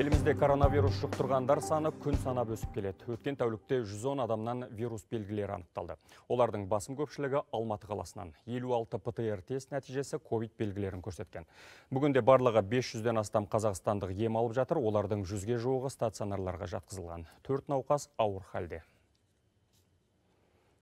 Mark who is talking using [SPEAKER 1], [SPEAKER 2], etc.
[SPEAKER 1] Елімізде коронавирус жұқтырғандар саны күн санап өсіп келеді. Өткен тәулікте 110 адамнан вирус белгілері анықталды. Олардың басым көпшілігі Алматы қаласынан. 56 ПТР тест нәтижесі COVID белгілерін көрсеткен. Бүгінде барлығы 500-ден астам қазақстандық ем алып жатыр. Олардың 100-ге жуығы стационарларға жатқызылған. Төрт науқас ауыр халде.